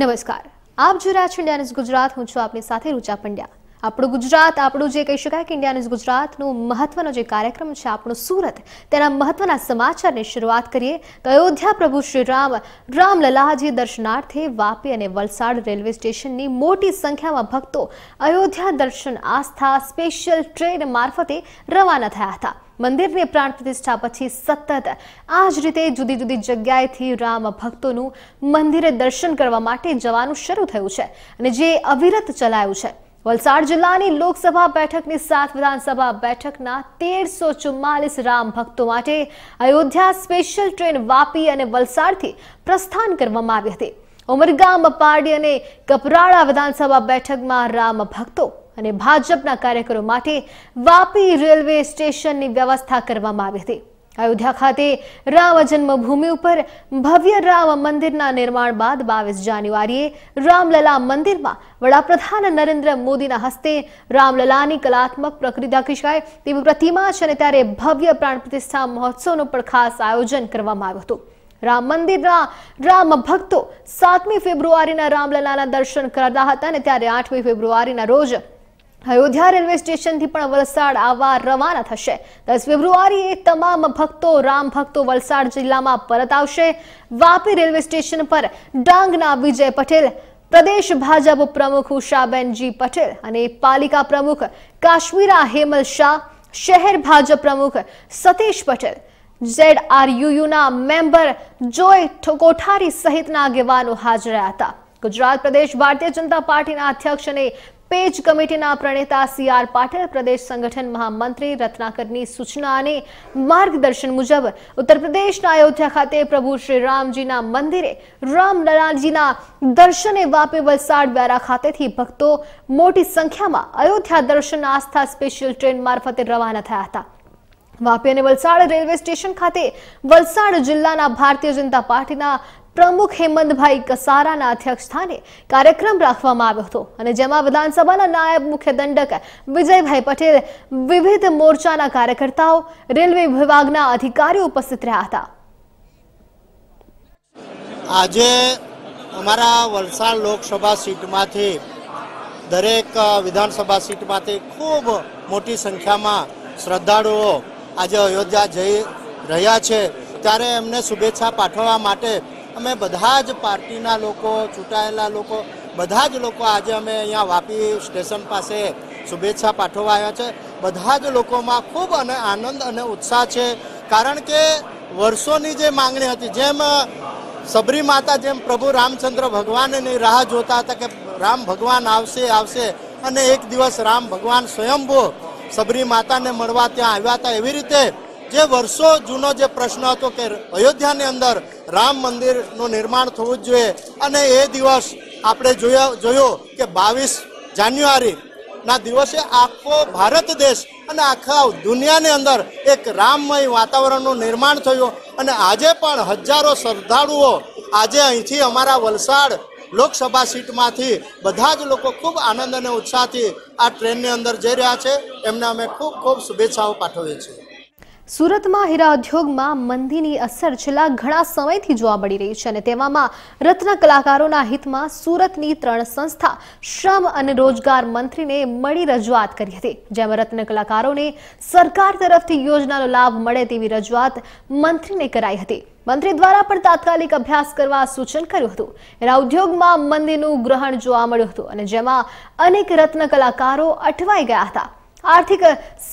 નમસ્કાર આપ જોઈ રહ્યા છો ઇન્ડિયા ન્યૂઝ ગુજરાત હું છું આપની સાથે રૂચા પંડ્યા આપણું ગુજરાત આપણું જે કહી શકાય કે ઇન્ડિયા ન્યૂઝ ગુજરાતનો મહત્વનો જે કાર્યક્રમ છે આપણું સુરત તેના મહત્વના સમાચારની શરૂઆત કરીએ તો અયોધ્યા પ્રભુ શ્રી રામ રામલલાજી દર્શનાર્થે વાપી અને વલસાડ રેલવે સ્ટેશનની મોટી સંખ્યામાં ભક્તો અયોધ્યા દર્શન આસ્થા સ્પેશિયલ ટ્રેન મારફતે રવાના થયા હતા મંદિરની પ્રાણ પ્રતિષ્ઠા પછી સતત આ જ રીતે જુદી જુદી જગ્યાએથી રામ ભક્તોનું મંદિરે દર્શન કરવા માટે જવાનું શરૂ થયું છે અને જે અવિરત ચલાયું છે વલસાડ જિલ્લાની લોકસભા બેઠકની સાત વિધાનસભા બેઠકના તેરસો ચુમ્માલીસ રામ ભક્તો માટે અયોધ્યા સ્પેશિયલ ટ્રેન વાપી અને વલસાડથી પ્રસ્થાન કરવામાં આવી હતી ઉમરગામ પારડી અને કપરાળા વિધાનસભા બેઠકમાં રામ ભક્તો અને ભાજપના કાર્યકરો માટે વાપી રેલવે સ્ટેશનની વ્યવસ્થા કરવામાં આવી હતી અયોધ્યા ખાતે રામ જન્મભૂમિ ઉપર ભવ્ય રામ મંદિરના નિર્માણ બાદ બાવીસ જાન્યુઆરીએ રામલલા મંદિરમાં વડાપ્રધાન નરેન્દ્ર મોદીના હસ્તે રામલલાની કલાત્મક પ્રકૃતિ ખીચાય તેવી પ્રતિમા છે અને ત્યારે ભવ્ય પ્રાણ પ્રતિષ્ઠા મહોત્સવનું પણ ખાસ આયોજન કરવામાં આવ્યું હતું રામ મંદિરના રામ ભક્તો સાતમી ફેબ્રુઆરીના રામલલાના દર્શન કરતા હતા અને ત્યારે આઠમી ફેબ્રુઆરીના રોજ અયોધ્યા રેલવે સ્ટેશનથી પણ વલસાડ આવવા રવાના થશે દસ ફેબ્રુઆરીએ તમામ ભક્તો રામ ભક્તો વલસાડ જિલ્લામાં પરત આવશે વાપી રેલવે સ્ટેશન પર ડાંગના વિજય પટેલ પ્રદેશ ભાજપ પ્રમુખ ઉષાબેનજી પટેલ અને પાલિકા પ્રમુખ કાશ્મીરા હેમલ શાહ શહેર ભાજપ પ્રમુખ સતીશ પટેલ ઝેડઆરયુયુના મેમ્બર જોય કોઠારી સહિતના આગેવાનો હાજર રહ્યા હતા ગુજરાત પ્રદેશ ભારતીય જનતા પાર્ટીના અધ્યક્ષ અને પેજ કમિટીના પ્રણેતા સી આર પાઠક પ્રદેશ સંગઠન મહામંત્રી રત્નાકરની સૂચના અને માર્ગદર્શન મુજબ ઉત્તર પ્રદેશના અયોધ્યા ખાતે પ્રભુ શ્રી રામજીના મંદિરે રામલલાજીના દર્શને વાપે વલસાડ વ્યારા ખાતેથી ભક્તો મોટી સંખ્યામાં અયોધ્યા દર્શન આસ્થા સ્પેશિયલ ટ્રેન મારફતે રવાના થયા હતા વાપી અને વલસાડ રેલવે સ્ટેશન ખાતે વલસાડ જિલ્લાના ભારતીય જનતા પાર્ટીના પ્રમુખ હેમંતભાઈ કસારાના અધ્યક્ષસ્થાને કાર્યક્રમ રાખવામાં આવ્યો હતો અને જેમાં વિધાનસભાના નાયબ મુખ્ય દંડક વિજયભાઈ પટેલ વિવિધ મોરચાના કાર્યકર્તાઓ રેલવે વિભાગના અધિકારીઓ ઉપસ્થિત રહ્યા હતા આજે અમારા વલસાડ લોકસભા સીટમાંથી દરેક વિધાનસભા સીટમાંથી ખૂબ મોટી સંખ્યામાં શ્રદ્ધાળુઓ આજે અયોધ્યા જઈ રહ્યા છે ત્યારે એમને શુભેચ્છા પાઠવવા માટે અમે બધા જ પાર્ટીના લોકો ચૂંટાયેલા લોકો બધા જ લોકો આજે અમે અહીંયા વાપી સ્ટેશન પાસે શુભેચ્છા પાઠવવા આવ્યા છે બધા જ લોકોમાં ખૂબ અને આનંદ અને ઉત્સાહ છે કારણ કે વર્ષોની જે માંગણી હતી જેમ સબરી માતા જેમ પ્રભુ રામચંદ્ર ભગવાનની રાહ જોતા હતા કે રામ ભગવાન આવશે આવશે અને એક દિવસ રામ ભગવાન સ્વયંભૂ સબરી માતાને મળવા ત્યાં આવ્યા હતા એવી રીતે કે વર્ષો જૂનો જે પ્રશ્ન હતો કે અયોધ્યાની અંદર રામ મંદિરનું નિર્માણ થવું જ જોઈએ અને એ દિવસ આપણે જોયા જોયો કે બાવીસ જાન્યુઆરીના દિવસે આખો ભારત દેશ અને આખા દુનિયાની અંદર એક રામમય વાતાવરણનું નિર્માણ થયું અને આજે પણ હજારો શ્રદ્ધાળુઓ આજે અહીંથી અમારા વલસાડ લોકસભા સીટમાંથી બધા જ લોકો ખૂબ આનંદ અને ઉત્સાહથી આ ટ્રેનની અંદર જઈ રહ્યા છે એમને અમે ખૂબ ખૂબ શુભેચ્છાઓ પાઠવીએ છીએ સુરતમાં હીરા ઉદ્યોગમાં મંદીની અસર છેલ્લા ઘણા સમયથી જોવા મળી રહી છે અને તેવામાં રત્ન કલાકારોના હિતમાં સુરતની ત્રણ સંસ્થા શ્રમ અને રોજગાર મંત્રીને મળી રજૂઆત કરી હતી જેમાં રત્ન કલાકારોને સરકાર તરફથી યોજનાનો લાભ મળે તેવી રજૂઆત મંત્રીને કરાઈ હતી મંત્રી દ્વારા પણ તાત્કાલિક અભ્યાસ કરવા સૂચન કર્યું હતું હીરા ઉદ્યોગમાં મંદીનું ગ્રહણ જોવા મળ્યું હતું અને જેમાં અનેક રત્ન કલાકારો અટવાઈ ગયા હતા આર્થિક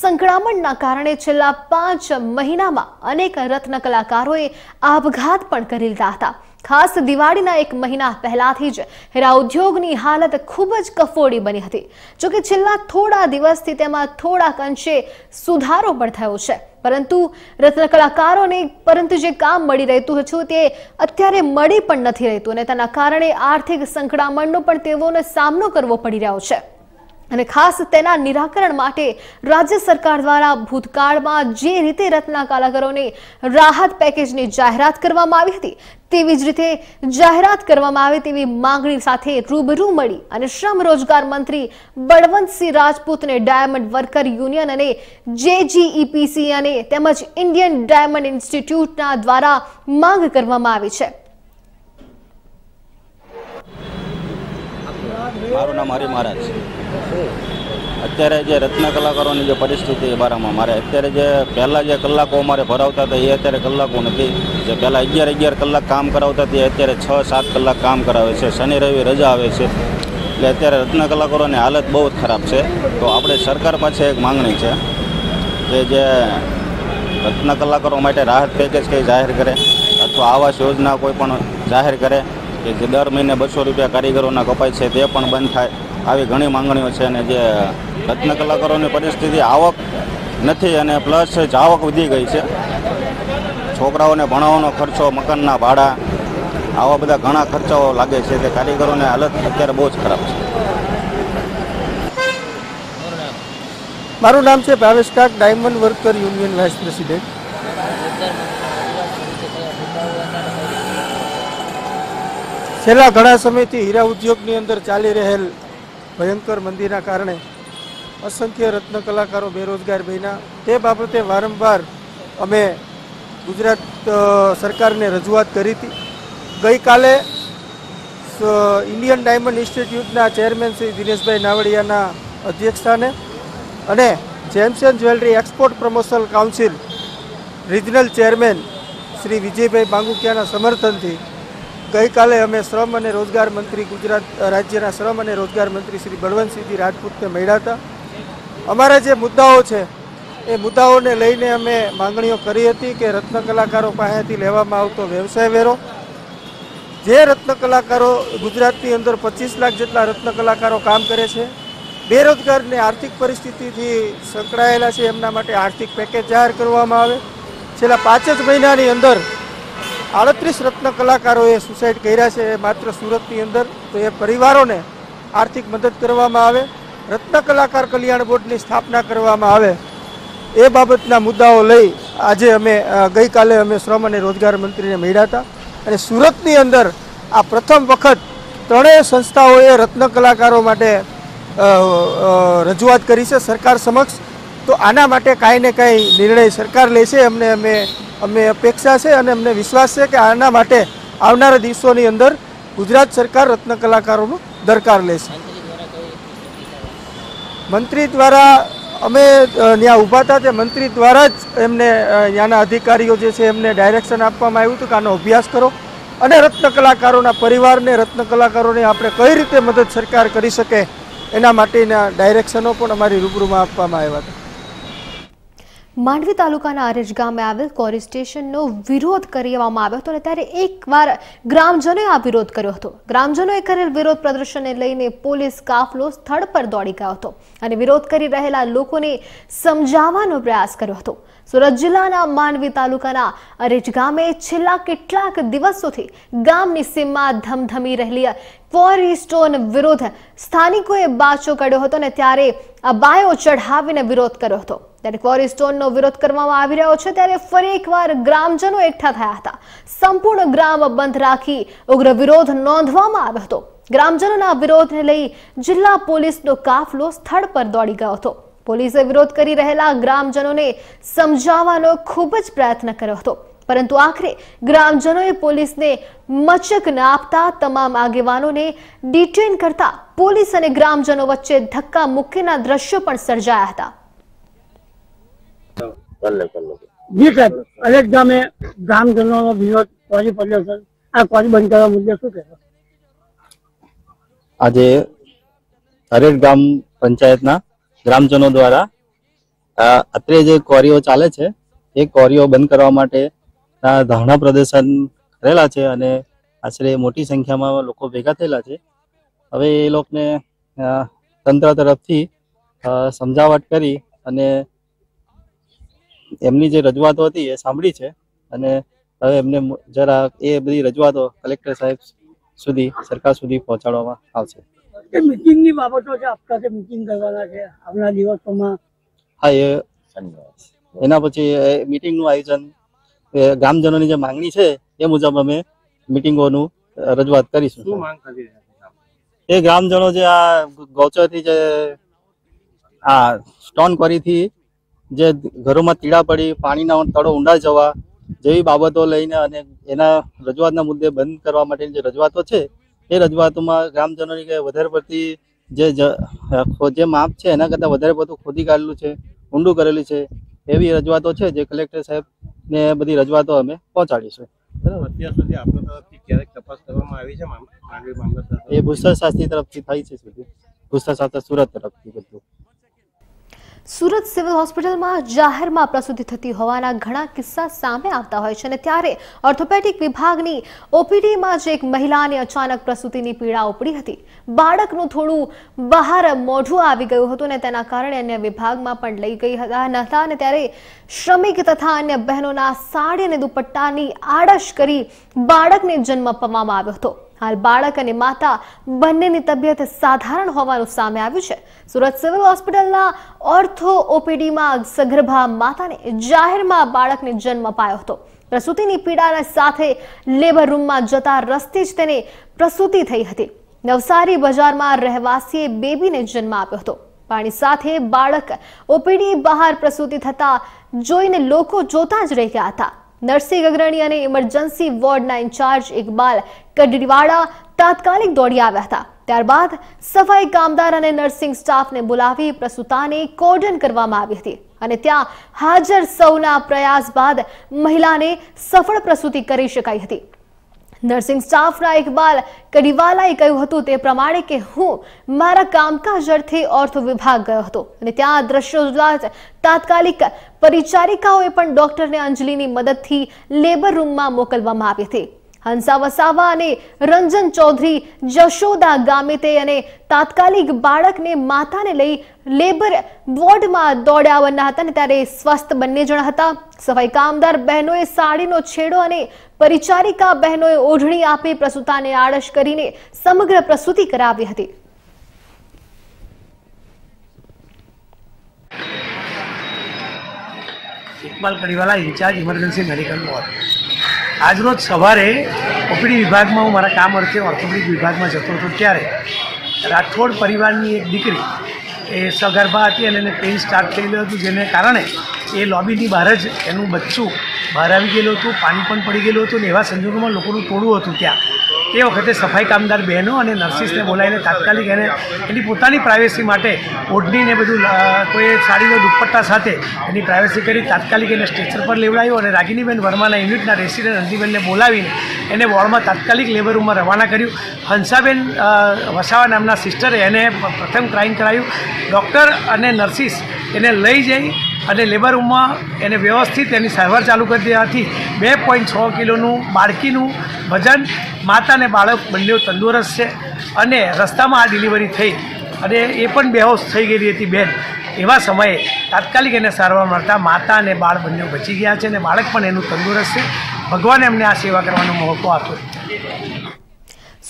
સંકળામણના કારણે છેલ્લા પાંચ મહિનામાં અનેક રત્ન કલાકારોએ આપઘાત પણ કરી લીધા હતા ખાસ દિવાળીના એક મહિના પહેલાથી જ હીરા ઉદ્યોગની હાલત ખૂબ જ કફોડી બની હતી જોકે છેલ્લા થોડા દિવસથી તેમાં થોડાક અંશે સુધારો પણ થયો છે પરંતુ રત્ન કલાકારોને પરંતુ જે કામ મળી રહેતું હતું તે અત્યારે મળી પણ નથી રહેતું અને તેના કારણે આર્થિક સંકળામણનો પણ તેઓને સામનો કરવો પડી રહ્યો છે અને ખાસ તેના નિરાકરણ માટે રાજ્ય સરકાર દ્વારા ભૂતકાળમાં જે રીતે રત્ના કલાકારોને રાહત પેકેજની જાહેરાત કરવામાં આવી હતી તેવી જ રીતે જાહેરાત કરવામાં આવે તેવી માંગણી સાથે રૂબરૂ મળી અને શ્રમ રોજગાર મંત્રી બળવંતસિંહ રાજપૂતને ડાયમંડ વર્કર યુનિયન અને જેજીઈપીસી અને તેમજ ઇન્ડિયન ડાયમંડ ઇન્સ્ટિટ્યૂટના દ્વારા માંગ કરવામાં આવી છે મારું નામ હરિ મહારાજ અત્યારે જે રત્ન કલાકારોની જે પરિસ્થિતિ એ બારામાં મારે અત્યારે જે પહેલાં જે કલાકો અમારે ભરાવતા હતા એ અત્યારે કલાકો નથી જે પહેલાં અગિયાર અગિયાર કલાક કામ કરાવતા હતા એ અત્યારે છ સાત કલાક કામ કરાવે છે શનિ રવિ રજા આવે છે એટલે અત્યારે રત્ન કલાકારોની હાલત બહુ જ ખરાબ છે તો આપણે સરકાર પાસે એક માંગણી છે કે જે રત્ન કલાકારો માટે રાહત પેકેજ કંઈ જાહેર કરે અથવા આવાસ યોજના કોઈ પણ જાહેર કરે કે જે દર મહિને બસો રૂપિયા કારીગરોના કપાય છે તે પણ બંધ થાય આવી ઘણી માંગણીઓ છે અને જે રત્ન કલાકારોની પરિસ્થિતિ આવક નથી અને પ્લસ આવક વધી ગઈ છે છોકરાઓને ભણાવવાનો ખર્ચો મકાનના ભાડા આવા બધા ઘણા ખર્ચાઓ લાગે છે તે કારીગરોની હાલત અત્યારે બહુ જ ખરાબ છે મારું નામ છે Bhavesh Kak diamond worker union vice president છેલ્લા ઘણા સમયથી હીરા ઉદ્યોગની અંદર ચાલી રહેલ ભયંકર મંદીના કારણે અસંખ્ય રત્ન કલાકારો બેરોજગાર બન્યા તે બાબતે વારંવાર અમે ગુજરાત સરકારને રજૂઆત કરી હતી ગઈકાલે ઇન્ડિયન ડાયમંડ ઇન્સ્ટિટ્યૂટના ચેરમેન શ્રી દિનેશભાઈ નાવડિયાના અધ્યક્ષસ્થાને અને gems and jewellery export promotional council regional chairman Shri Vijaybhai બાંગુકિયાના સમર્થનથી ગઈકાલે અમે શ્રમ અને રોજગાર મંત્રી ગુજરાત રાજ્યના શ્રમ અને રોજગાર મંત્રી શ્રી બળવંતસિંહજી રાજપૂતને મળ્યા હતા અમારા જે મુદ્દાઓ છે એ મુદ્દાઓને લઈને અમે માંગણીઓ કરી હતી કે રત્ન કલાકારો પાસેથી લેવામાં આવતો વ્યવસાય વેરો જે રત્ન કલાકારો ગુજરાતની અંદર પચીસ લાખ જેટલા રત્ન કલાકારો કામ કરે છે બેરોજગારને આર્થિક પરિસ્થિતિથી સંકળાયેલા છે એમના માટે આર્થિક પેકેજ જાહેર કરવામાં આવે છેલ્લા પાંચ જ મહિનાની અંદર આડત્રીસ રત્ન કલાકારોએ સુસાઇડ કર્યા છે માત્ર સુરતની અંદર તો એ પરિવારોને આર્થિક મદદ કરવામાં આવે રત્ન કલાકાર કલ્યાણ બોર્ડની સ્થાપના કરવામાં આવે એ બાબતના મુદ્દાઓ લઈ આજે અમે ગઈકાલે અમે શ્રમ અને રોજગાર મંત્રીને મળ્યા હતા અને સુરતની અંદર આ પ્રથમ વખત ત્રણેય સંસ્થાઓએ રત્ન કલાકારો માટે રજૂઆત કરી છે સરકાર સમક્ષ તો આના માટે કાંઈ ને કાંઈ નિર્ણય સરકાર લેશે અમને અમે અમે અપેક્ષા છે અને અમને વિશ્વાસ છે કે આના માટે આવનારા દિવસોની અંદર ગુજરાત સરકાર રત્ન કલાકારોનું દરકાર લેશે મંત્રી દ્વારા અમે ત્યાં ઊભા હતા તે મંત્રી દ્વારા જ એમને ત્યાંના અધિકારીઓ જે છે એમને ડાયરેક્શન આપવામાં આવ્યું હતું કે આનો અભ્યાસ કરો અને રત્ન કલાકારોના પરિવારને રત્ન કલાકારોને આપણે કઈ રીતે મદદ સરકાર કરી શકે એના માટેના ડાયરેક્શનો પણ અમારી રૂબરૂમાં આપવામાં આવ્યા હતા માંડવી તાલુકાના આરેજ ગામે આવેલ કોરી સ્ટેશનનો વિરોધ કરવામાં આવ્યો હતો અને ત્યારે એકવાર ગ્રામજનોએ આ વિરોધ કર્યો હતો ગ્રામજનોએ કરેલ વિરોધ પ્રદર્શનને લઈને પોલીસ કાફલો સ્થળ પર દોડી ગયો હતો અને વિરોધ કરી રહેલા લોકોને સમજાવવાનો પ્રયાસ કર્યો હતો સુરત જિલ્લાના માંડવી તાલુકાના અરેજ ગામે છેલ્લા કેટલાક દિવસોથી ગામની સીમમાં ધમધમી રહેલી ક્વોરી સ્ટોન વિરોધ સ્થાનિકોએ બાચો કાઢ્યો હતો અને ત્યારે અબાયો ચઢાવીને વિરોધ કર્યો હતો ત્યારે ક્વોરીસ્ટોનનો વિરોધ કરવામાં આવી રહ્યો છે ત્યારે ફરી એકવાર ગ્રામજનો એકઠા થયા હતા સંપૂર્ણ ગ્રામ બંધ રાખી ઉગ્ર વિરોધ નોંધવામાં આવ્યો હતો ગ્રામજનોના વિરોધને લઈ જિલ્લા પોલીસનો કાફલો સ્થળ પર દોડી ગયો હતો પોલીસે વિરોધ કરી રહેલા ગ્રામજનોને સમજાવવાનો ખૂબ જ પ્રયત્ન કર્યો હતો પરંતુ આખરે ગ્રામજનોએ પોલીસને મચક ન આપતા તમામ આગેવાનોને ડિટેન કરતા પોલીસ અને ગ્રામજનો વચ્ચે ધક્કા મુક્કીના દ્રશ્યો પણ સર્જાયા હતા જી સાહેબ અનેક ગામે ગ્રામજનોનો વિરોધ કોરી પડ્યો છે આ કોરી બંધ કરવા મુદ્દે શું કહેશો આજે હરેક ગામ પંચાયતના ગ્રામજનો દ્વારા અત્રે જે કોરીઓ ચાલે છે એ કોરીઓ બંધ કરવા માટે ધરણા પ્રદર્શન કરેલા છે અને આશરે મોટી સંખ્યામાં લોકો ભેગા થયેલા છે હવે એ લોકોને તંત્ર તરફથી સમજાવટ કરી અને એમની જે રજૂઆતો હતી એ સાંભળી છે અને હવે એમને જરા એ બધી રજૂઆતો કલેક્ટર સાહેબ સુધી સરકાર સુધી પહોંચાડવામાં આવશે હા એના પછી મીટિંગનું આયોજન ગ્રામજનોની જે માંગણી છે એ મુજબ અમે મીટિંગોનું રજૂઆત કરીશું એ ગ્રામજનો જે આ ગૌચર થી જે આ સ્ટોન થી જે ઘરોમાં તીડા પડી પાણીના તળો ઊંડા જવા જેવી બાબતો લઈને અને એના રજૂઆતના મુદ્દે બંધ કરવા માટેની જે રજૂઆતો છે એ રજૂઆતોમાં ગ્રામજનોની કે વધારે પડતી જે જે માપ છે એના કરતાં વધારે પડતું ખોદી કાઢેલું છે ઊંડું કરેલું છે એવી રજૂઆતો છે જે કલેક્ટર સાહેબ ને બધી રજૂઆતો અમે પહોંચાડીશું એ ભૂસ્તર શાસ્ત્રી તરફથી થાય છે સુધી ભૂસ્તર શાસ્ત્ર સુરત તરફથી બધું સુરત સિવિલ હોસ્પિટલમાં જાહેરમાં પ્રસૂતિ થતી હોવાના ઘણા કિસ્સા સામે આવતા હોય છે અને ત્યારે ઓર્થોપેડિક વિભાગની ઓપીડીમાં જ એક મહિલાને અચાનક પ્રસુતિની પીડા ઉપડી હતી બાળકનું થોડું બહાર મોઢું આવી ગયું હતું અને તેના કારણે અન્ય વિભાગમાં પણ લઈ ગઈ હતા હતા અને ત્યારે શ્રમિક તથા અન્ય બહેનોના સાડી અને દુપટ્ટાની આડશ કરી બાળકને જન્મ અપાવવામાં આવ્યો હતો હાલ બાળક અને માતા બંનેની તબિયત સાધારણ હોવાનું સામે આવ્યું છે સુરત સિવિલ હોસ્પિટલના ઓર્થો ઓપીડીમાં સગર્ભા માતાને જાહેરમાં બાળકને જન્મ અપાયો હતો પ્રસૂતિની પીડાના સાથે લેબર રૂમમાં જતા રસ્તે જ તેને પ્રસૂતિ થઈ હતી નવસારી બજારમાં રહેવાસીએ બેબીને જન્મ આપ્યો હતો પાણી સાથે બાળક ઓપીડી બહાર પ્રસૂતિ થતા જોઈને લોકો જોતા જ રહી ગયા હતા નરસિંહ અગ્રણી અને ઇમરજન્સી વોર્ડના ઇન્ચાર્જ ઇકબાલ કડડીવાળા તાત્કાલિક દોડી આવ્યા હતા ત્યારબાદ સફાઈ કામદાર અને નર્સિંગ સ્ટાફને બોલાવી પ્રસુતાને કોર્ડન કરવામાં આવી હતી અને ત્યાં હાજર સૌના પ્રયાસ બાદ મહિલાને સફળ પ્રસૂતિ કરી શકાઈ હતી નર્સિંગ સ્ટાફના ઇકબાલ કડીવાલાએ કહ્યું હતું તે પ્રમાણે કે હું મારા કામકાજ અર્થે ઓર્થો વિભાગ ગયો હતો અને ત્યાં દ્રશ્યો તાત્કાલિક પરિચારિકાઓએ પણ ડોક્ટરને અંજલિની મદદથી લેબર રૂમમાં મોકલવામાં આવી હતી હંસા વસાવા અને રંજન ચૌધરી જશોદા ગામે તે અને તાત્કાલિક બાળકને માતાને લઈ લેબર વોર્ડમાં દોડ્યા આવવાના હતા અને ત્યારે સ્વસ્થ બંને જણા હતા સફાઈ કામદાર બહેનોએ સાડીનો છેડો અને પરિચારિકા બહેનોએ ઓઢણી આપી પ્રસૂતાને આળસ કરીને સમગ્ર પ્રસૂતિ કરાવી હતી Iqbal Kadiwala incharge emergency medical ward આજરોજ સવારે ઓપીડી વિભાગમાં હું મારા કામ અર્થે ઓર્થોપેડિક વિભાગમાં જતો હતો ત્યારે રાઠોડ પરિવારની એક દીકરી એ સગર્ભા હતી અને એને પેઇન સ્ટાર્ટ થયેલું હતું જેને કારણે એ લોબીની બહાર જ એનું બચ્ચું બહાર આવી ગયેલું હતું પાણી પણ પડી ગયેલું હતું અને એવા સંજોગોમાં લોકોનું ટોળું હતું ત્યાં એ વખતે સફાઈ કામદાર બહેનો અને નર્સિસને બોલાવીને તાત્કાલિક એને એની પોતાની પ્રાઇવેસી માટે ઓઢણીને બધું કોઈ સાડીનો દુપટ્ટા સાથે એની પ્રાઇવેસી કરી તાત્કાલિક એને સ્ટ્રેચર પર લેવડાવ્યો અને રાગીનીબેન વર્માના યુનિટના રેસિડેન્ટ અંજીબેનને બોલાવીને એને વોર્ડમાં તાત્કાલિક લેબર રૂમમાં રવાના કર્યું હંસાબેન વસાવા નામના સિસ્ટરે એને પ્રથમ ક્રાઇમ કરાયું ડૉક્ટર અને નર્સિસ એને લઈ જઈ અને લેબર રૂમમાં એને વ્યવસ્થિત એની સારવાર ચાલુ કરી દેવાથી બે પોઈન્ટ છ કિલોનું બાળકીનું વજન માતા અને બાળક બંને તંદુરસ્ત છે અને રસ્તામાં આ ડિલિવરી થઈ અને એ પણ બેહોશ થઈ ગયેલી હતી બેન એવા સમયે તાત્કાલિક એને સારવાર મળતા માતા અને બાળ બંને બચી ગયા છે અને બાળક પણ એનું તંદુરસ્ત છે ભગવાન એમને આ સેવા કરવાનો મોકો આપ્યો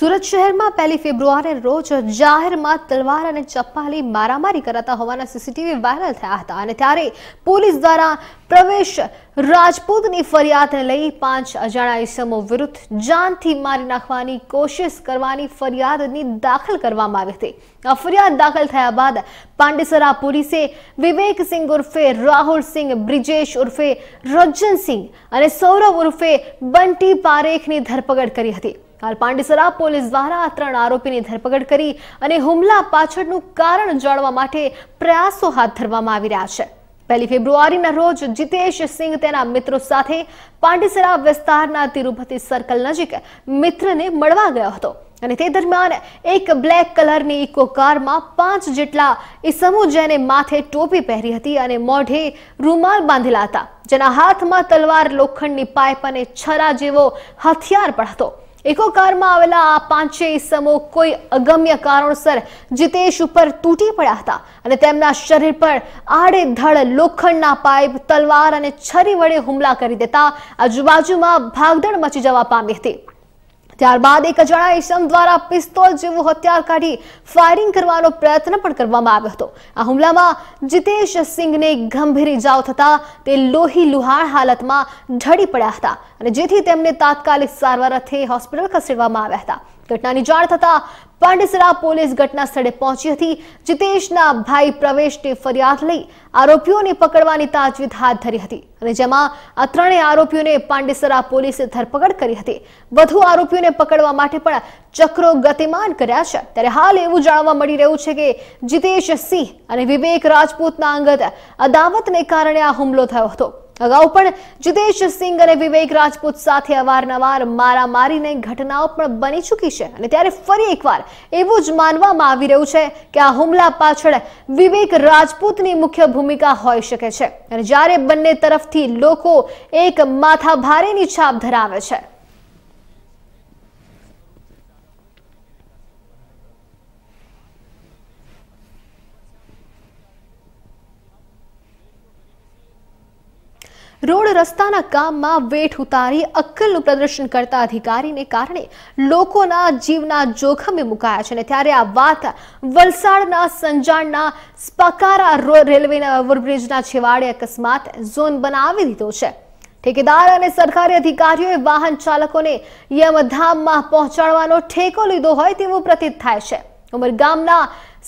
સુરત શહેરમાં પહેલી ફેબ્રુઆરી રોજ જાહેરમાં તલવાર અને ચપ્પાલી મારામારી કરાતા હોવાના સીસીટીવી વાયરલ થયા હતા અને ત્યારે પોલીસ દ્વારા પ્રવેશ રાજપૂતની ફરિયાદને લઈ પાંચ અજાણા ઇસમો વિરુદ્ધ જાનથી મારી નાખવાની કોશિશ કરવાની ફરિયાદની દાખલ કરવામાં આવી હતી આ ફરિયાદ દાખલ થયા બાદ પાંડેસરા પોલીસે વિવેક સિંઘ ઉર્ફે રાહુલ સિંઘ બ્રિજેશ ઉર્ફે રજ્જન સિંઘ અને સૌરવ ઉર્ફે બંટી પારેખની ધરપકડ કરી હતી હાલ પાંડેસરા પોલીસ દ્વારા ત્રણ આરોપીની ધરપકડ કરી અને હુમલા પાછળનું કારણ જાણવા માટે પ્રયાસો હાથ ધરવામાં આવી રહ્યા છે પહેલી ફેબ્રુઆરીના રોજ જીતેશ સિંઘ તેના મિત્રો સાથે પાંડેસરા વિસ્તારના તિરુપતિ સર્કલ નજીક મિત્રને મળવા ગયો હતો અને તે દરમિયાન એક બ્લેક કલરની ઇકો કારમાં પાંચ જેટલા ઇસમો જેને માથે ટોપી પહેરી હતી અને મોઢે રૂમાલ બાંધેલા હતા જેના હાથમાં તલવાર લોખંડની પાઇપ અને છરા જેવો હથિયાર પણ હતો ઇકો કારમાં આવેલા આ પાંચે ઇસમો કોઈ અગમ્ય કારણોસર જીતેશ ઉપર તૂટી પડ્યા હતા અને તેમના શરીર પર આડેધડ લોખંડના પાઇપ તલવાર અને છરી વડે હુમલા કરી દેતા આજુબાજુમાં ભાગદડ મચી જવા પામી હતી ત્યારબાદ એક અજાણા ઈસમ દ્વારા પિસ્તોલ જેવું હથિયાર કાઢી ફાયરિંગ કરવાનો પ્રયત્ન પણ કરવામાં આવ્યો હતો આ હુમલામાં જીતેશ સિંઘને ગંભીર ઇજાઓ થતા તે લોહી લુહાણ હાલતમાં ઢળી પડ્યા હતા અને જેથી તેમને તાત્કાલિક સારવાર અર્થે હોસ્પિટલ ખસેડવામાં આવ્યા હતા ઘટનાની જાણ થતાં પાંડેસરા પોલીસ ઘટના સ્થળે પહોંચી હતી જીતેશના ભાઈ પ્રવેશની ફરિયાદ લઈ આરોપીઓને પકડવાની તાજવીજ હાથ ધરી હતી અને જેમાં આ ત્રણેય આરોપીઓને પાંડેસરા પોલીસે ધરપકડ કરી હતી વધુ આરોપીઓને પકડવા માટે પણ ચક્રો ગતિમાન કર્યા છે ત્યારે હાલ એવું જાણવા મળી રહ્યું છે કે જીતેશ સિંહ અને વિવેક રાજપૂતના અંગત અદાવતને કારણે આ હુમલો થયો હતો અગાઉ પણ જીતેશ સિંઘ અને વિવેક રાજપૂત સાથે અવારનવાર મારામારીની ઘટનાઓ પણ બની ચૂકી છે અને ત્યારે ફરી એકવાર એવું જ માનવામાં આવી રહ્યું છે કે આ હુમલા પાછળ વિવેક રાજપૂતની મુખ્ય ભૂમિકા હોઈ શકે છે અને જ્યારે બંને તરફથી લોકો એક માથાભારેની છાપ ધરાવે છે રોડ રસ્તાના કામમાં વેઠ ઉતારી અક્કલનું પ્રદર્શન કરતા અધિકારીને કારણે લોકોના જીવના જોખમે મુકાયા છે અને ત્યારે આ વાત વલસાડના સંજાણના સ્પકારા રેલવેના ઓવરબ્રિજના છેવાડે અકસ્માત ઝોન બનાવી દીધો છે ઠેકેદાર અને સરકારી અધિકારીઓએ વાહન ચાલકોને યમધામમાં પહોંચાડવાનો ઠેકો લીધો હોય તેવું પ્રતીત થાય છે ઉમરગામના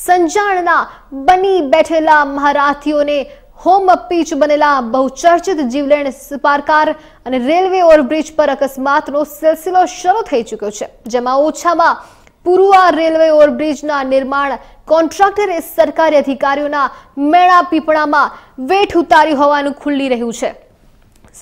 સંજાણના બની બેઠેલા મહારાથીઓને હોમ પીચ બનેલા બહુચર્ચિત જીવલેણ સ્પારકાર અને રેલવે ઓવરબ્રિજ પર અકસ્માતનો સિલસિલો શરૂ થઈ ચૂક્યો છે જેમાં ઓછામાં પુરુઆ રેલવે ઓવરબ્રિજના નિર્માણ કોન્ટ્રાક્ટરે સરકારી અધિકારીઓના મેળા પીપળામાં વેઠ ઉતાર્યું હોવાનું ખુલ્લી રહ્યું છે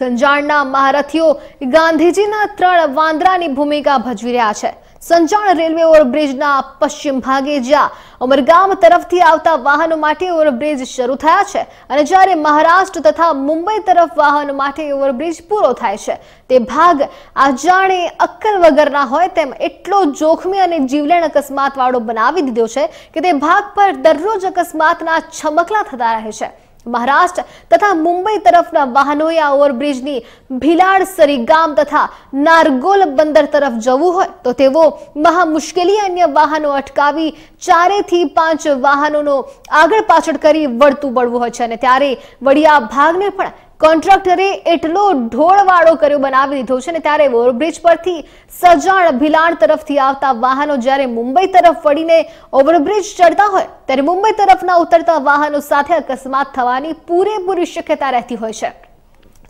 સંજાણના મહારથીઓ ગાંધીજીના ત્રણ વાંદરાની ભૂમિકા ભજવી રહ્યા છે સંચાણ રેલવે ઓવરબ્રિજના પશ્ચિમ ભાગે જ્યાં ઉમરગામ તરફથી આવતા વાહનો માટે ઓવરબ્રિજ શરૂ થયા છે અને જ્યારે મહારાષ્ટ્ર તથા મુંબઈ તરફ વાહનો માટે ઓવરબ્રિજ પૂરો થાય છે તે ભાગ અજાણે અક્કલ વગરના હોય તેમ એટલો જોખમી અને જીવલેણ અકસ્માતવાળો બનાવી દીધો છે કે તે ભાગ પર દરરોજ અકસ્માતના છમકલા થતા રહે છે મહારાષ્ટ્ર તથા મુંબઈ તરફના વાહનોએ આ ઓવરબ્રિજની ભિલાડ સરી ગામ તથા નારગોલ બંદર તરફ જવું હોય તો તેઓ મહા મુશ્કેલી અન્ય વાહનો અટકાવી ચારેથી પાંચ વાહનોનો આગળ પાછળ કરી વળતું પડવું હોય છે અને ત્યારે વળી ભાગને પણ કોન્ટ્રાક્ટરે એટલો ઢોળવાળો કર્યો બનાવી દીધો છે ને ત્યારે ઓવરબ્રિજ પરથી સજાણ ભિલાડ તરફથી આવતા વાહનો જ્યારે મુંબઈ તરફ વળીને ઓવરબ્રિજ ચડતા હોય ત્યારે મુંબઈ તરફના ઉતરતા વાહનો સાથે અકસ્માત થવાની પૂરેપૂરી શક્યતા રહેતી હોય છે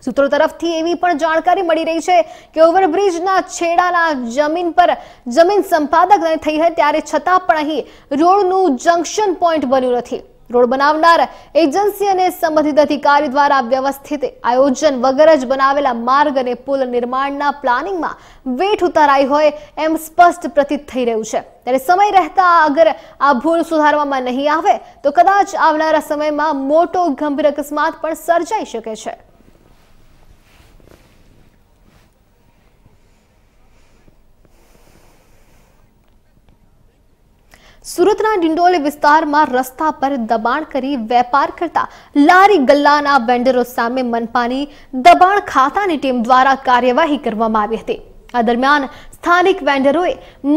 સૂત્રો તરફથી એવી પણ જાણકારી મળી રહી છે કે ઓવરબ્રિજના છેડાના જમીન પર જમીન સંપાદક થઈ હોય ત્યારે છતાં પણ અહીં રોડનું જંકશન પોઈન્ટ બન્યું નથી રોડ બનાવનાર એજન્સી અને સંબંધિત અધિકારી દ્વારા વ્યવસ્થિત આયોજન વગર જ બનાવેલા માર્ગ અને પુલ નિર્માણના પ્લાનિંગમાં વેઠ ઉતારાઈ હોય એમ સ્પષ્ટ પ્રતીત થઈ રહ્યું છે ત્યારે સમય રહેતા અગર આ ભૂલ સુધારવામાં નહીં આવે તો કદાચ આવનારા સમયમાં મોટો ગંભીર અકસ્માત પણ સર્જાઈ શકે છે સુરતના ડિંડોલી વિસ્તારમાં રસ્તા પર દબાણ કરી વેપાર કરતા લારી ગલ્લાના વેન્ડરો સામે મનપાની દબાણ ખાતાની ટીમ દ્વારા કાર્યવાહી કરવામાં આવી હતી આ દરમિયાન સ્થાનિક વેન્ડરોએ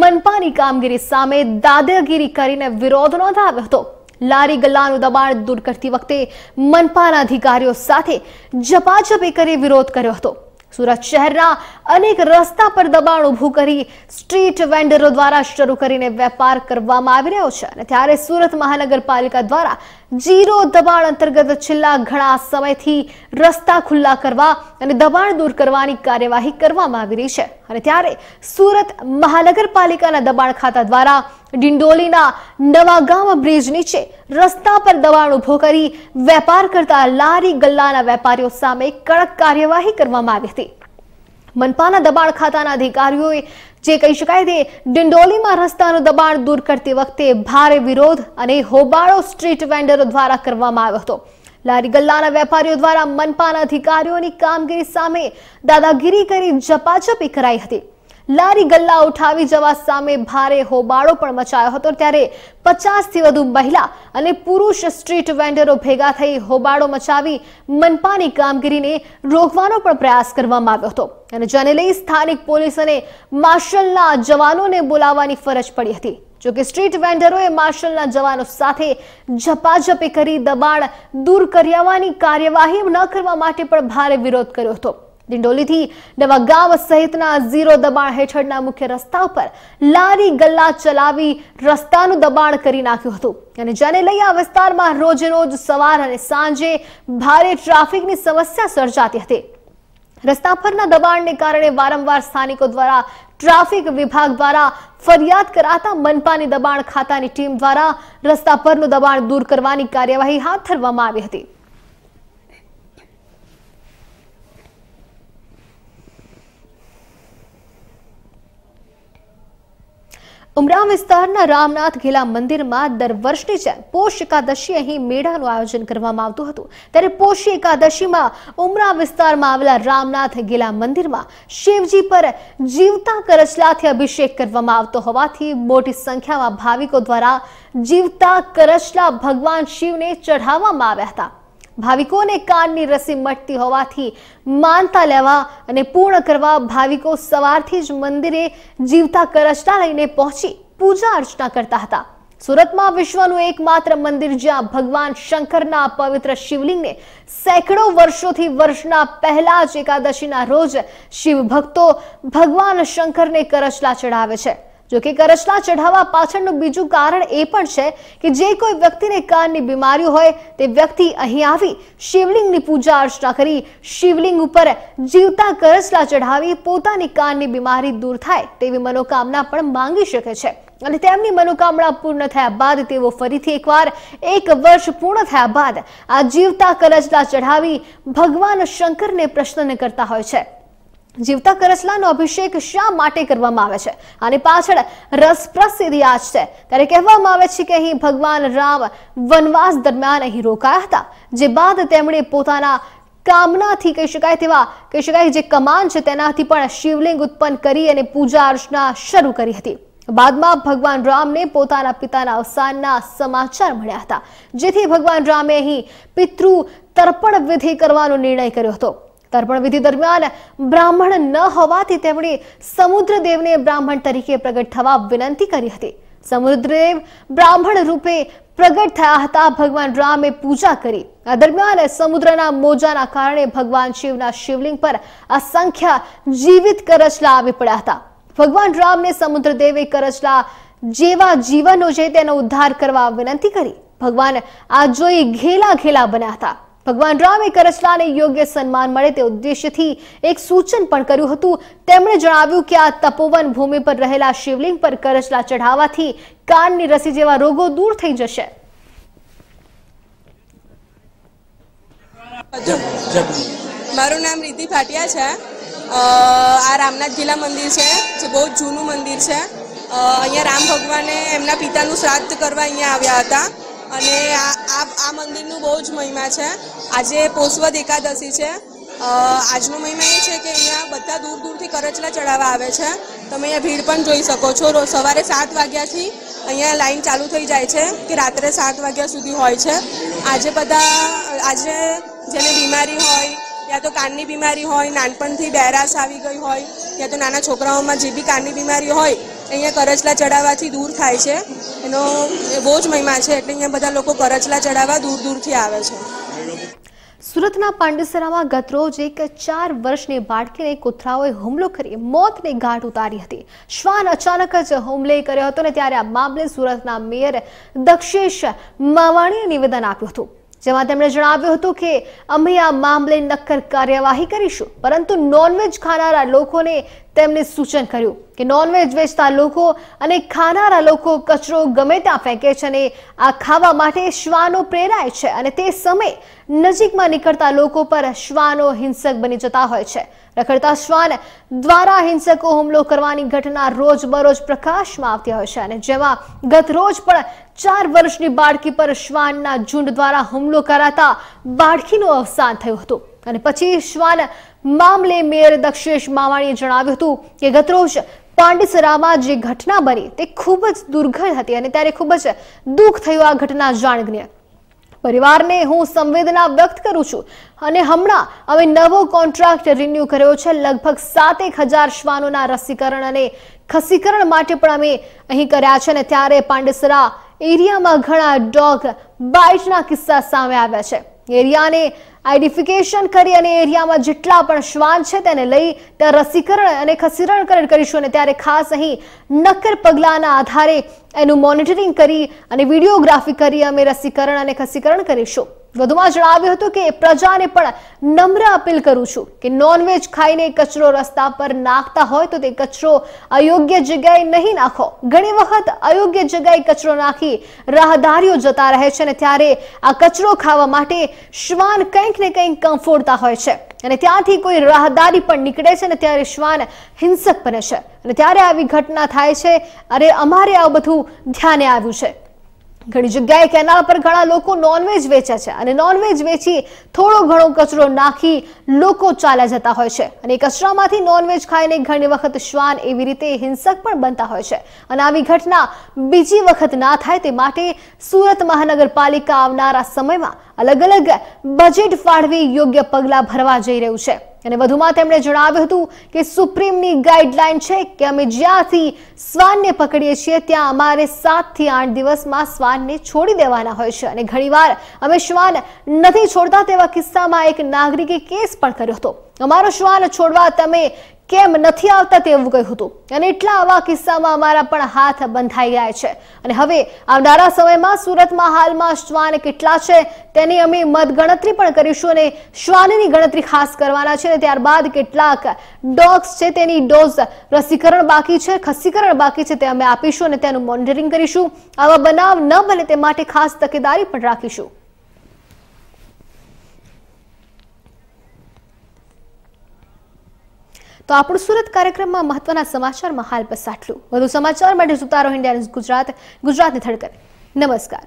મનપાની કામગીરી સામે દાદાગીરી કરીને વિરોધ નોંધાવ્યો હતો લારી ગલ્લાનું દબાણ દૂર કરતી વખતે મનપાના અધિકારીઓ સાથે જપાજપી કરી વિરોધ કર્યો હતો સુરત શહેરના અનેક રસ્તા પર દબાણ ઊભું કરી સ્ટ્રીટ વેન્ડરો દ્વારા શરૂ કરીને વેપાર કરવામાં આવી રહ્યો છે અને ત્યારે સુરત મહાનગરપાલિકા દ્વારા જીરો દબાણ અંતર્ગત છેલ્લા ઘણા સમયથી રસ્તા ખુલ્લા કરવા અને દબાણ દૂર કરવાની કાર્યવાહી કરવામાં આવી રહી છે અને ત્યારે સુરત મહાનગરપાલિકાના દબાણ ખાતા દ્વારા ડિંડોલીના નવાગામ બ્રિજ નીચે રસ્તા પર દબાણ ઉભો કરી વેપાર કરતા લારી ગલ્લાના વેપારીઓ સામે કડક કાર્યવાહી કરવામાં આવી હતી મનપાના દબાણ ખાતાના અધિકારીઓએ જે કહી શકાય તે ડિંડોલીમાં રસ્તાનું દબાણ દૂર કરતી વખતે ભારે વિરોધ અને હોબાળો સ્ટ્રીટ વેન્ડરો દ્વારા કરવામાં આવ્યો હતો લારી ગલ્લાના વેપારીઓ દ્વારા મનપાના અધિકારીઓની કામગીરી સામે દાદાગીરી કરી ઝપાઝપી કરાઈ હતી લારી ગલ્લા ઉઠાવી જવા સામે ભારે હોબાળો પણ મચાયો હતો ત્યારે પચાસથી વધુ મહિલા અને પુરુષ સ્ટ્રીટ વેન્ડરો ભેગા થઈ હોબાળો મચાવી મનપાની કામગીરીને રોકવાનો પણ પ્રયાસ કરવામાં આવ્યો હતો અને જેને લઈ સ્થાનિક પોલીસ અને માર્શલના જવાનોને બોલાવવાની ફરજ પડી હતી જોકે સ્ટ્રીટ વેન્ડરોએ માર્શલના જવાનો સાથે ઝપાઝપી કરી દબાણ દૂર કર્યાવાની કાર્યવાહી ન કરવા માટે પણ ભારે વિરોધ કર્યો હતો દિંડોલીથી નવાગામ સહિતના ઝીરો દબાણ હેઠળના મુખ્ય રસ્તા પર લારી ગલ્લા ચલાવી રસ્તાનું દબાણ કરી નાખ્યું હતું અને જેને લઈ આ વિસ્તારમાં રોજે રોજ સવાર અને સાંજે ભારે ટ્રાફિકની સમસ્યા સર્જાતી હતી રસ્તા પરના દબાણને કારણે વારંવાર સ્થાનિકો દ્વારા ટ્રાફિક વિભાગ દ્વારા ફરિયાદ કરાતા મનપાની દબાણ ખાતાની ટીમ દ્વારા રસ્તા પરનું દબાણ દૂર કરવાની કાર્યવાહી હાથ ધરવામાં આવી હતી ઉમરાવ વિસ્તારના રામનાથ ઘેલા મંદિરમાં દર વર્ષની જેમ પોષ એકાદશી અહીં મેળાનું આયોજન કરવામાં આવતું હતું ત્યારે પોષ એકાદશીમાં ઉમરા વિસ્તારમાં આવેલા રામનાથ ઘેલા મંદિરમાં શિવજી પર જીવતા કરચલાથી અભિષેક કરવામાં આવતો હોવાથી મોટી સંખ્યામાં ભાવિકો દ્વારા જીવતા કરચલા ભગવાન શિવને ચઢાવવામાં આવ્યા હતા ભાવિકોને કાનની રસી મટતી હોવાથી માનતા લેવા અને પૂર્ણ કરવા ભાવિકો સવારથી જ મંદિરે જીવતા કરચના લઈને પહોંચી પૂજા અર્ચના કરતા હતા સુરતમાં વિશ્વનું એકમાત્ર મંદિર જ્યાં ભગવાન શંકરના પવિત્ર શિવલિંગને સેંકડો વર્ષોથી વર્ષના પહેલા જ એકાદશીના રોજ શિવ ભક્તો ભગવાન શંકરને કરચલા ચડાવે છે જોકે કરચલા ચઢાવવા પાછળનું બીજું કારણ એ પણ છે કે જે કોઈ વ્યક્તિને કાનની બીમારી હોય તે વ્યક્તિ અહીં આવી શિવલિંગની પૂજા અર્ચના કરી શિવલિંગ ઉપર જીવતા કરચલા ચઢાવી પોતાની કાનની બીમારી દૂર થાય તેવી મનોકામના પણ માંગી શકે છે અને તેમની મનોકામના પૂર્ણ થયા બાદ તેઓ ફરીથી એકવાર એક વર્ષ પૂર્ણ થયા બાદ આ જીવતા કરચલા ચઢાવી ભગવાન શંકરને પ્રશ્ન કરતા હોય છે જીવતા કરસલાનો અભિષેક શા માટે કરવામાં આવે છે અને પાછળ રસપ્રસ ઇતિહાસ છે ત્યારે કહેવામાં આવે છે કે અહીં ભગવાન રામ વનવાસ દરમિયાન અહીં રોકાયા હતા જે બાદ તેમણે પોતાના કામનાથી કહી શકાય તેવા કહી શકાય જે કમાન છે તેનાથી પણ શિવલિંગ ઉત્પન્ન કરી અને પૂજા અર્ચના શરૂ કરી હતી બાદમાં ભગવાન રામને પોતાના પિતાના અવસાનના સમાચાર મળ્યા હતા જેથી ભગવાન રામે અહીં પિતૃ તર્પણ વિધિ કરવાનો નિર્ણય કર્યો હતો તર્પણ વિધિ દરમિયાન બ્રાહ્મણ ન હોવાથી તેમણે સમુદ્રદેવને બ્રાહ્મણ તરીકે પ્રગટ થવા વિનંતી કરી હતી સમુદ્રદેવ બ્રાહ્મણ રૂપે પ્રગટ થયા હતા ભગવાન રામે પૂજા કરી આ દરમિયાન સમુદ્રના મોજાના કારણે ભગવાન શિવના શિવલિંગ પર અસંખ્ય જીવિત કરચલા આવી પડ્યા હતા ભગવાન રામને સમુદ્રદેવે કરચલા જેવા જીવનો છે તેનો ઉદ્ધાર કરવા વિનંતી કરી ભગવાન આ જોઈ ઘેલા ઘેલા બન્યા હતા ભગવાન રામે કરચલાને યોગ્ય સન્માન મળે તે ઉદ્દેશ્યથી એક સૂચન પણ કર્યું હતું તેમણે જણાવ્યું કે આ તપોવન ભૂમિ પર રહેલા શિવલિંગ પર કરચલા ચઢાવવાથી કાનની રસી જેવા રોગો દૂર થઈ જશે મારું નામ રીતિ ફાટિયા છે આ રામનાથ ગીલા મંદિર છે જે બહુ જૂનું મંદિર છે અહીંયા રામ ભગવાને એમના પિતાનું શ્રાદ્ધ કરવા અહીંયા આવ્યા હતા અને આ આ મંદિરનું બહુ જ મહિમા છે આજે પોષવદ એકાદશી છે આજનો મહિમા એ છે કે અહીંયા બધા દૂર દૂરથી કરચલા ચડાવવા આવે છે તમે અહીંયા ભીડ પણ જોઈ શકો છો સવારે સાત વાગ્યાથી અહીંયા લાઈન ચાલુ થઈ જાય છે કે રાત્રે સાત વાગ્યા સુધી હોય છે આજે બધા આજે જેને બીમારી હોય યા તો કાનની બીમારી હોય નાનપણથી બેરાસ આવી ગઈ હોય યા તો નાના છોકરાઓમાં જે બી કાનની બીમારી હોય અહીંયા કરચલા ચડાવવાથી દૂર થાય છે એનો બહુ જ મહિમા છે એટલે અહીંયા બધા લોકો કરચલા ચડાવવા દૂર દૂરથી આવે છે સુરતના પાંડેસરામાં ગતરોજ એક ચાર વર્ષની બાળકીને કૂતરાઓએ હુમલો કરી મોતને ગાંઠ ઉતારી હતી શ્વાન અચાનક જ હુમલે કર્યો હતો ને ત્યારે આ મામલે સુરતના મેયર દક્ષેશ માવાણીએ નિવેદન આપ્યું હતું જેમાં તેમણે જણાવ્યું હતું કે અમે આ મામલે નક્કર કાર્યવાહી કરીશું પરંતુ નોનવેજ ખાનારા લોકોને તેમણે સૂચન કર્યું કે નોનવેજ વેચતા લોકો અને ખાનારા લોકો કચરો ગમે ત્યાં ફેંકે છે અને આ ખાવા માટે શ્વાનો પ્રેરાય છે અને તે સમયે નજીકમાં નીકળતા લોકો પર શ્વાનો હિંસક બની જતા હોય છે રખડતા શ્વાન દ્વારા હિંસકો હુમલો કરવાની ઘટના રોજબરોજ પ્રકાશમાં આવતી હોય છે અને જેમાં ગત રોજ પણ ચાર વર્ષની બાળકી પર શ્વાનના ઝુંડ દ્વારા હુમલો કરાતા બાળકીનું અવસાન થયું હતું અને પછી શ્વાન મામલે મેયર દક્ષેશ માવાણીએ જણાવ્યું હતું કે ગતરોજ પાંડિસરામાં જે ઘટના બની તે ખૂબ જ દુર્ઘર હતી અને ત્યારે ખૂબ જ દુઃખ થયું આ ઘટના જાણગ્ય પરિવારને હું સંવેદના વ્યક્ત કરું છું અને હમણાં અમે નવો કોન્ટ્રાક્ટ રિન્યૂ કર્યો છે લગભગ સાતેક હજાર શ્વાનોના રસીકરણ અને ખસીકરણ માટે પણ અમે અહીં કર્યા છે અને ત્યારે પાંડેસરા એરિયામાં ઘણા ડોગ બાઇટના કિસ્સા સામે આવ્યા છે એરિયાને આઈડેન્ટિફિકેશન કરી અને એરિયામાં જેટલા પણ શ્વાન છે તેને લઈ ત્યાં રસીકરણ અને ખસીરણકરણ કરીશું અને ત્યારે ખાસ અહીં નક્કર પગલાંના આધારે એનું મોનિટરિંગ કરી અને વિડીયોગ્રાફી કરી અમે રસીકરણ અને ખસીકરણ કરીશું વધુમાં જણાવ્યું હતું કે પ્રજાને પણ નમ્ર અપીલ કરું છું કે નોનવેજ ખાઈને કચરો રસ્તા પર નાખતા હોય તો તે કચરો અયોગ્ય જગ્યાએ નહીં નાખો ઘણી વખત અયોગ્ય જગ્યાએ કચરો નાખી રાહદારીઓ જતા રહે છે અને ત્યારે આ કચરો ખાવા માટે શ્વાન કંઈક ને કંઈક કંફોડતા હોય છે અને ત્યાંથી કોઈ રાહદારી પણ નીકળે છે ને ત્યારે શ્વાન હિંસક બને છે અને ત્યારે આવી ઘટના થાય છે અરે અમારે આવું બધું ધ્યાને આવ્યું છે ઘણી જગ્યાએ કેનાલ પર ઘણા લોકો નોનવેજ વેચે છે અને નોનવેજ વેચી થોડો ઘણો કચરો નાખી લોકો ચાલ્યા જતા હોય છે અને કચરામાંથી નોનવેજ ખાઈને ઘણી વખત શ્વાન એવી રીતે હિંસક પણ બનતા હોય છે અને આવી ઘટના બીજી વખત ના થાય તે માટે સુરત મહાનગરપાલિકા આવનારા સમયમાં અલગ અલગ બજેટ ફાળવી યોગ્ય પગલાં ભરવા જઈ રહ્યું છે અને વધુમાં તેમણે જણાવ્યું હતું કે સુપ્રીમની ગાઈડલાઈન છે કે અમે જ્યાંથી શ્વાનને પકડીએ છીએ ત્યાં અમારે સાતથી આઠ દિવસમાં શ્વાનને છોડી દેવાના હોય છે અને ઘણીવાર અમે શ્વાન નથી છોડતા તેવા કિસ્સામાં એક નાગરિકે કેસ પણ કર્યો હતો અમારો શ્વાન છોડવા તમે કેમ નથી આવતા તેવું કહ્યું હતું અને એટલા આવા કિસ્સામાં અમારા પણ હાથ બંધાઈ ગયા છે અને હવે આવનારા સમયમાં સુરતમાં હાલમાં શ્વાન કેટલા છે તેની અમે મતગણતરી પણ કરીશું અને શ્વાનની ગણતરી ખાસ કરવાના છે અને ત્યારબાદ કેટલાક ડોગ્સ છે તેની ડોઝ રસીકરણ બાકી છે ખસીકરણ બાકી છે તે અમે આપીશું અને તેનું મોનિટરિંગ કરીશું આવા બનાવ ન બને તે માટે ખાસ તકેદારી પણ રાખીશું તો આપણું સુરત કાર્યક્રમમાં મહત્વના સમાચારમાં હાલ બસ આટલું વધુ સમાચાર માટે સુતારો ઇન્ડિયા ગુજરાત ગુજરાતની ધડકર નમસ્કાર